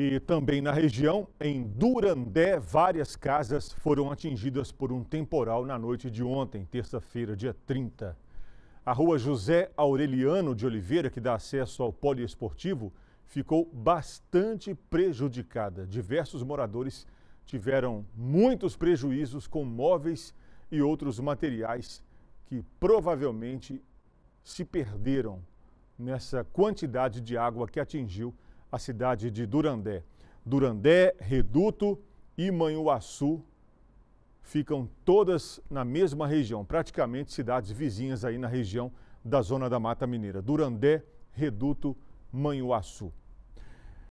E também na região, em Durandé, várias casas foram atingidas por um temporal na noite de ontem, terça-feira, dia 30. A rua José Aureliano de Oliveira, que dá acesso ao poliesportivo, ficou bastante prejudicada. Diversos moradores tiveram muitos prejuízos com móveis e outros materiais que provavelmente se perderam nessa quantidade de água que atingiu a cidade de Durandé. Durandé, Reduto e Manhuaçu ficam todas na mesma região, praticamente cidades vizinhas aí na região da zona da Mata Mineira. Durandé, Reduto, Manhuaçu.